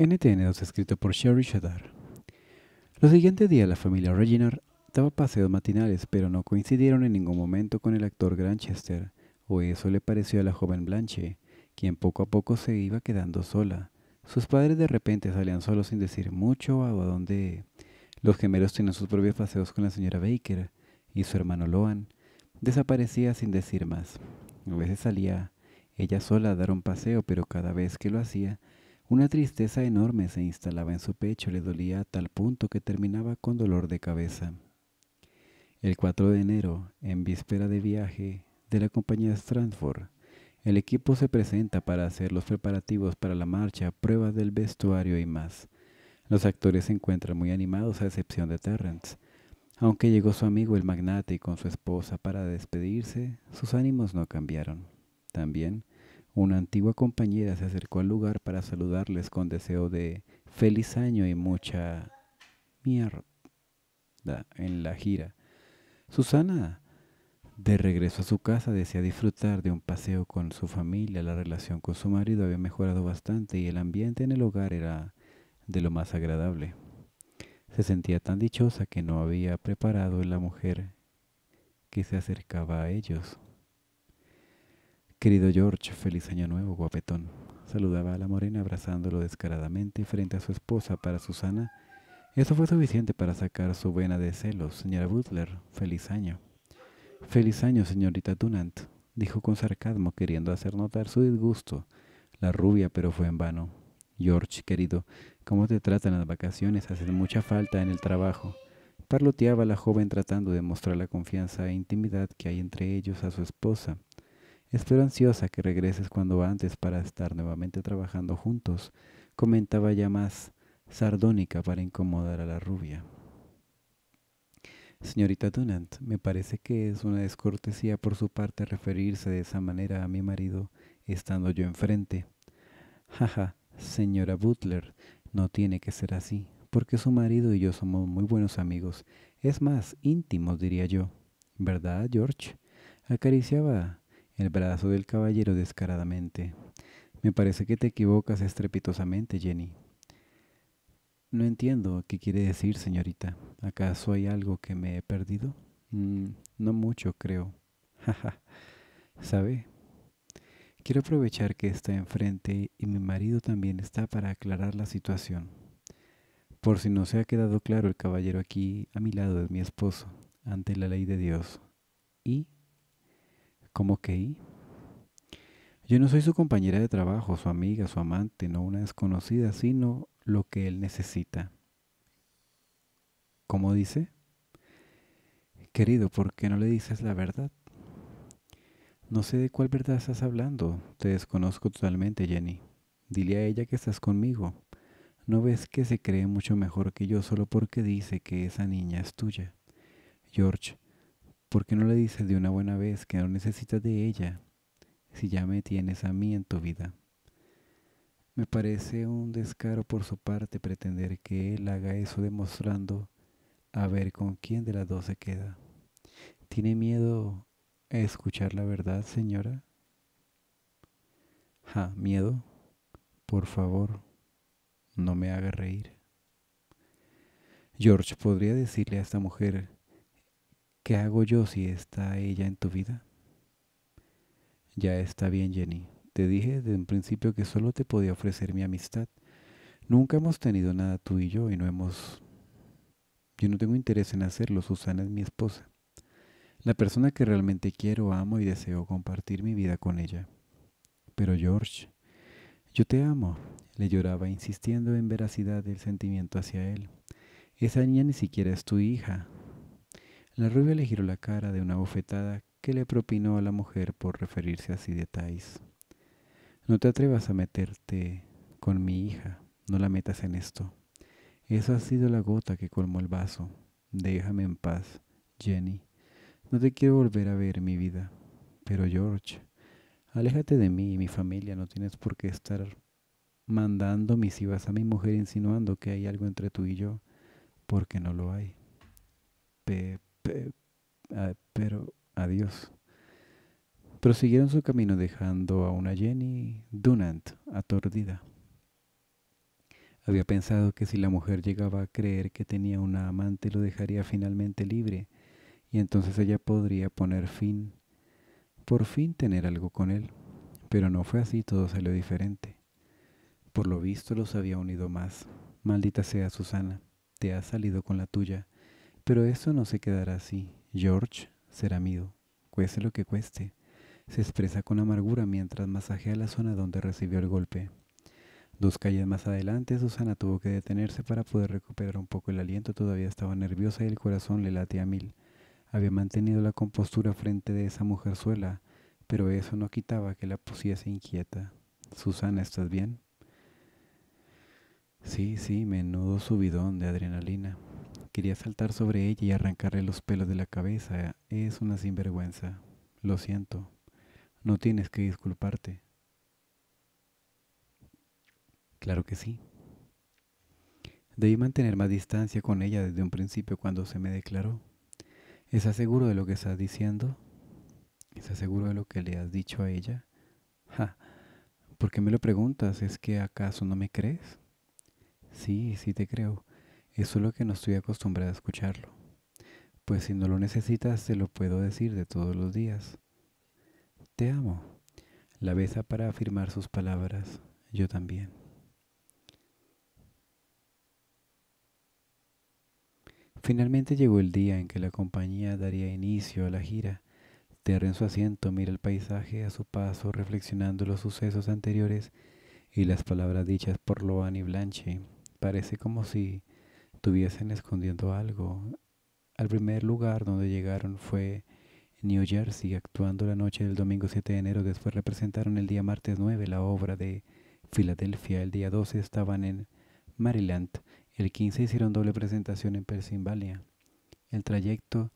NTN2 escrito por Sherry Shadar. Los siguientes días la familia Reginald daba paseos matinales, pero no coincidieron en ningún momento con el actor Granchester, o eso le pareció a la joven Blanche, quien poco a poco se iba quedando sola. Sus padres de repente salían solos sin decir mucho a dónde. Los gemelos tenían sus propios paseos con la señora Baker, y su hermano Loan desaparecía sin decir más. A veces salía ella sola a dar un paseo, pero cada vez que lo hacía, una tristeza enorme se instalaba en su pecho, le dolía a tal punto que terminaba con dolor de cabeza. El 4 de enero, en víspera de viaje de la compañía strandford el equipo se presenta para hacer los preparativos para la marcha, pruebas del vestuario y más. Los actores se encuentran muy animados a excepción de Terrence. Aunque llegó su amigo el magnate y con su esposa para despedirse, sus ánimos no cambiaron. También una antigua compañera se acercó al lugar para saludarles con deseo de feliz año y mucha mierda en la gira. Susana, de regreso a su casa, desea disfrutar de un paseo con su familia. La relación con su marido había mejorado bastante y el ambiente en el hogar era de lo más agradable. Se sentía tan dichosa que no había preparado la mujer que se acercaba a ellos. Querido George, feliz año nuevo, guapetón. Saludaba a la morena abrazándolo descaradamente frente a su esposa para Susana. Eso fue suficiente para sacar su vena de celos. Señora Butler, feliz año. Feliz año, señorita Dunant, dijo con sarcasmo, queriendo hacer notar su disgusto. La rubia, pero fue en vano. George, querido, ¿cómo te tratan las vacaciones? Hacen mucha falta en el trabajo. Parloteaba la joven tratando de mostrar la confianza e intimidad que hay entre ellos a su esposa. Espero ansiosa que regreses cuando antes para estar nuevamente trabajando juntos, comentaba ya más sardónica para incomodar a la rubia. Señorita Dunant, me parece que es una descortesía por su parte referirse de esa manera a mi marido estando yo enfrente. Jaja, señora Butler, no tiene que ser así, porque su marido y yo somos muy buenos amigos, es más, íntimos diría yo. ¿Verdad, George? Acariciaba el brazo del caballero descaradamente. Me parece que te equivocas estrepitosamente, Jenny. No entiendo qué quiere decir, señorita. ¿Acaso hay algo que me he perdido? Mm, no mucho, creo. ¿Sabe? Quiero aprovechar que está enfrente y mi marido también está para aclarar la situación. Por si no se ha quedado claro, el caballero aquí a mi lado es mi esposo, ante la ley de Dios. Y ¿Cómo que yo no soy su compañera de trabajo, su amiga, su amante, no una desconocida, sino lo que él necesita. ¿Cómo dice? Querido, ¿por qué no le dices la verdad? No sé de cuál verdad estás hablando. Te desconozco totalmente, Jenny. Dile a ella que estás conmigo. ¿No ves que se cree mucho mejor que yo solo porque dice que esa niña es tuya? George, ¿Por qué no le dices de una buena vez que no necesitas de ella si ya me tienes a mí en tu vida? Me parece un descaro por su parte pretender que él haga eso demostrando a ver con quién de las dos se queda. ¿Tiene miedo a escuchar la verdad, señora? Ja, miedo. Por favor, no me haga reír. George podría decirle a esta mujer ¿Qué hago yo si está ella en tu vida? Ya está bien, Jenny. Te dije desde un principio que solo te podía ofrecer mi amistad. Nunca hemos tenido nada tú y yo y no hemos... Yo no tengo interés en hacerlo. Susana es mi esposa. La persona que realmente quiero, amo y deseo compartir mi vida con ella. Pero George, yo te amo, le lloraba insistiendo en veracidad del sentimiento hacia él. Esa niña ni siquiera es tu hija, la rubia le giró la cara de una bofetada que le propinó a la mujer por referirse así de Thais. No te atrevas a meterte con mi hija, no la metas en esto. Eso ha sido la gota que colmó el vaso. Déjame en paz, Jenny. No te quiero volver a ver mi vida. Pero George, aléjate de mí y mi familia, no tienes por qué estar mandando misivas a mi mujer insinuando que hay algo entre tú y yo, porque no lo hay pero adiós. Prosiguieron su camino dejando a una Jenny Dunant aturdida. Había pensado que si la mujer llegaba a creer que tenía una amante lo dejaría finalmente libre y entonces ella podría poner fin, por fin tener algo con él. Pero no fue así, todo salió diferente. Por lo visto los había unido más. Maldita sea Susana, te ha salido con la tuya. Pero eso no se quedará así. George será mío, cueste lo que cueste. Se expresa con amargura mientras masajea la zona donde recibió el golpe. Dos calles más adelante, Susana tuvo que detenerse para poder recuperar un poco el aliento. Todavía estaba nerviosa y el corazón le latía a mil. Había mantenido la compostura frente de esa mujerzuela, pero eso no quitaba que la pusiese inquieta. Susana, ¿estás bien? Sí, sí, menudo subidón de adrenalina. Quería saltar sobre ella y arrancarle los pelos de la cabeza. Es una sinvergüenza. Lo siento. No tienes que disculparte. Claro que sí. Debí mantener más distancia con ella desde un principio cuando se me declaró. ¿Estás seguro de lo que estás diciendo? ¿Estás seguro de lo que le has dicho a ella? Ja, ¿por qué me lo preguntas? ¿Es que acaso no me crees? Sí, sí te creo. Es solo que no estoy acostumbrada a escucharlo. Pues si no lo necesitas, te lo puedo decir de todos los días. Te amo. La besa para afirmar sus palabras. Yo también. Finalmente llegó el día en que la compañía daría inicio a la gira. Terra en su asiento mira el paisaje a su paso, reflexionando los sucesos anteriores y las palabras dichas por Loan y Blanche. Parece como si tuviesen escondiendo algo. Al primer lugar donde llegaron fue New Jersey, actuando la noche del domingo 7 de enero. Después representaron el día martes 9 la obra de Filadelfia. El día 12 estaban en Maryland. El 15 hicieron doble presentación en Pensilvania. El trayecto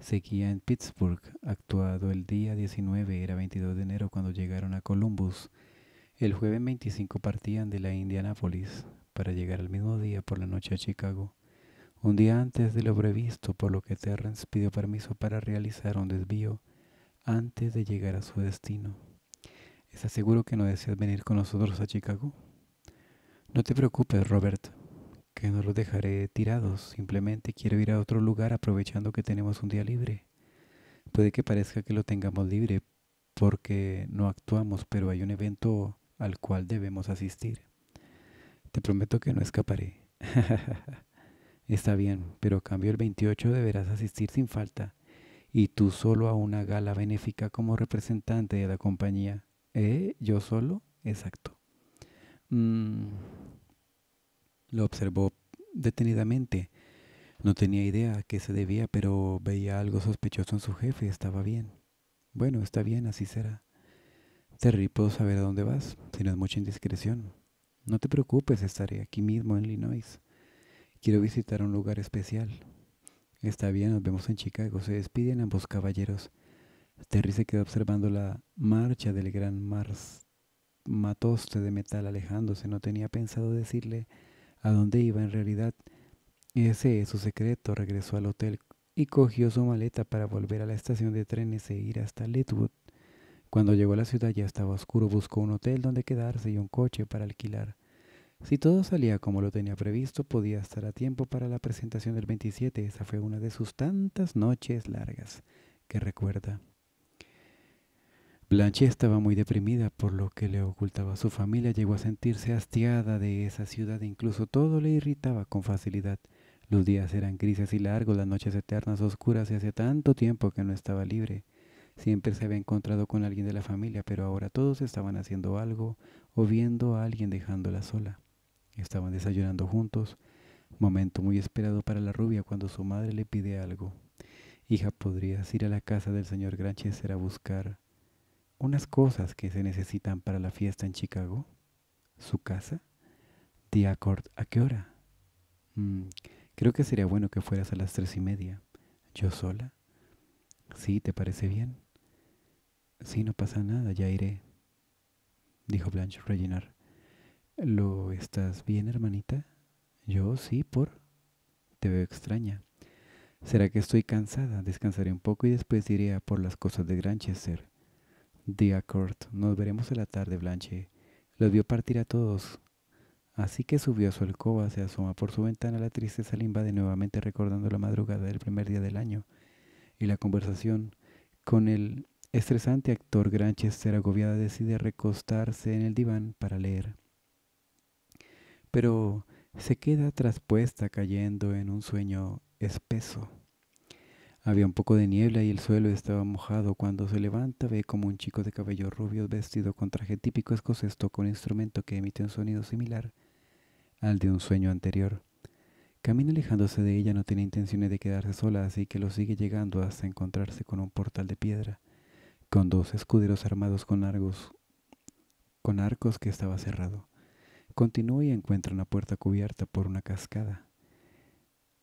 seguía en Pittsburgh, actuado el día 19, era 22 de enero cuando llegaron a Columbus. El jueves 25 partían de la Indianápolis para llegar al mismo día por la noche a Chicago, un día antes de lo previsto, por lo que Terrence pidió permiso para realizar un desvío antes de llegar a su destino. ¿Estás seguro que no deseas venir con nosotros a Chicago? No te preocupes, Robert, que no los dejaré tirados. Simplemente quiero ir a otro lugar aprovechando que tenemos un día libre. Puede que parezca que lo tengamos libre porque no actuamos, pero hay un evento al cual debemos asistir. Te prometo que no escaparé. Está bien, pero a cambio el 28 deberás asistir sin falta, y tú solo a una gala benéfica como representante de la compañía. ¿Eh? ¿Yo solo? Exacto. Mm, lo observó detenidamente. No tenía idea a qué se debía, pero veía algo sospechoso en su jefe. Estaba bien. Bueno, está bien, así será. Terry, puedo saber a dónde vas, si no es mucha indiscreción. No te preocupes, estaré aquí mismo en Illinois. Quiero visitar un lugar especial. Está bien, nos vemos en Chicago. Se despiden ambos caballeros. Terry se quedó observando la marcha del gran Mars matoste de metal alejándose. No tenía pensado decirle a dónde iba en realidad. Ese es su secreto. Regresó al hotel y cogió su maleta para volver a la estación de trenes e ir hasta Litwood. Cuando llegó a la ciudad ya estaba oscuro, buscó un hotel donde quedarse y un coche para alquilar. Si todo salía como lo tenía previsto, podía estar a tiempo para la presentación del 27. Esa fue una de sus tantas noches largas que recuerda. Blanche estaba muy deprimida por lo que le ocultaba a su familia, llegó a sentirse hastiada de esa ciudad, incluso todo le irritaba con facilidad. Los días eran grises y largos, las noches eternas, oscuras y hace tanto tiempo que no estaba libre. Siempre se había encontrado con alguien de la familia, pero ahora todos estaban haciendo algo o viendo a alguien dejándola sola. Estaban desayunando juntos, momento muy esperado para la rubia cuando su madre le pide algo. Hija, podrías ir a la casa del señor Granchester a buscar unas cosas que se necesitan para la fiesta en Chicago. ¿Su casa? ¿De acuerdo ¿a qué hora? Mm, creo que sería bueno que fueras a las tres y media. ¿Yo sola? Sí, ¿te parece bien? Sí, no pasa nada, ya iré, dijo Blanche rellenar. ¿Lo estás bien, hermanita? Yo sí, por... Te veo extraña. ¿Será que estoy cansada? Descansaré un poco y después iré a por las cosas de Granchester. Día nos veremos en la tarde, Blanche. Los vio partir a todos. Así que subió a su alcoba, se asoma por su ventana, la tristeza le de nuevamente recordando la madrugada del primer día del año y la conversación con el Estresante actor Granchester agobiada decide recostarse en el diván para leer. Pero se queda traspuesta cayendo en un sueño espeso. Había un poco de niebla y el suelo estaba mojado. Cuando se levanta ve como un chico de cabello rubio vestido con traje típico escocés toca un instrumento que emite un sonido similar al de un sueño anterior. Camina alejándose de ella, no tiene intenciones de quedarse sola, así que lo sigue llegando hasta encontrarse con un portal de piedra con dos escuderos armados con con arcos que estaba cerrado. Continúa y encuentra una puerta cubierta por una cascada.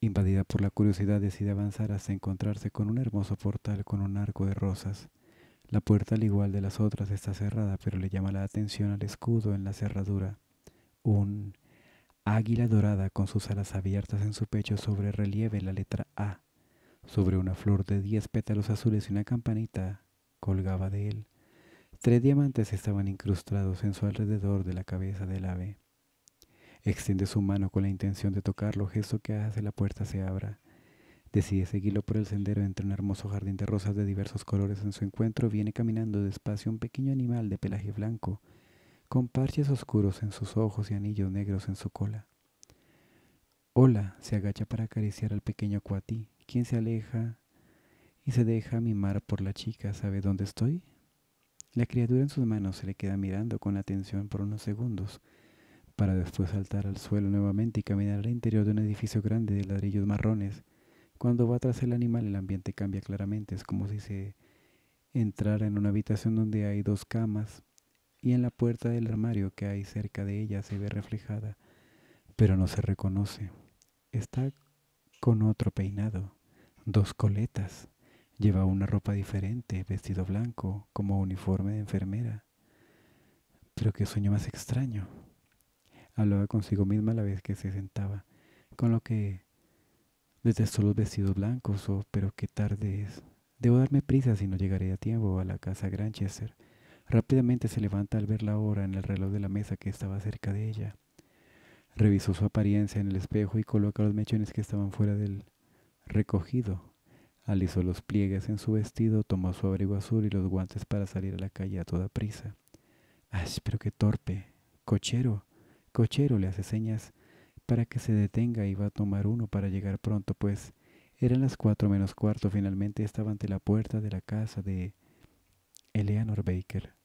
Invadida por la curiosidad, decide avanzar hasta encontrarse con un hermoso portal con un arco de rosas. La puerta, al igual de las otras, está cerrada, pero le llama la atención al escudo en la cerradura. Un águila dorada con sus alas abiertas en su pecho sobre relieve la letra A. Sobre una flor de diez pétalos azules y una campanita colgaba de él. Tres diamantes estaban incrustados en su alrededor de la cabeza del ave. Extiende su mano con la intención de tocarlo, gesto que hace la puerta se abra. Decide seguirlo por el sendero entre un hermoso jardín de rosas de diversos colores. En su encuentro viene caminando despacio un pequeño animal de pelaje blanco, con parches oscuros en sus ojos y anillos negros en su cola. Hola, se agacha para acariciar al pequeño cuatí, quien se aleja y se deja mimar por la chica. ¿Sabe dónde estoy? La criatura en sus manos se le queda mirando con atención por unos segundos, para después saltar al suelo nuevamente y caminar al interior de un edificio grande de ladrillos marrones. Cuando va tras el animal el ambiente cambia claramente, es como si se entrara en una habitación donde hay dos camas y en la puerta del armario que hay cerca de ella se ve reflejada, pero no se reconoce. Está con otro peinado, dos coletas, Llevaba una ropa diferente, vestido blanco, como uniforme de enfermera. Pero qué sueño más extraño. Hablaba consigo misma a la vez que se sentaba, con lo que detestó los vestidos blancos, oh, pero qué tarde es. Debo darme prisa si no llegaré a tiempo a la casa Granchester. Rápidamente se levanta al ver la hora en el reloj de la mesa que estaba cerca de ella. Revisó su apariencia en el espejo y coloca los mechones que estaban fuera del recogido Alisó los pliegues en su vestido, tomó su abrigo azul y los guantes para salir a la calle a toda prisa. ¡Ay, pero qué torpe! ¡Cochero! ¡Cochero! Le hace señas para que se detenga y va a tomar uno para llegar pronto, pues eran las cuatro menos cuarto. Finalmente estaba ante la puerta de la casa de Eleanor Baker.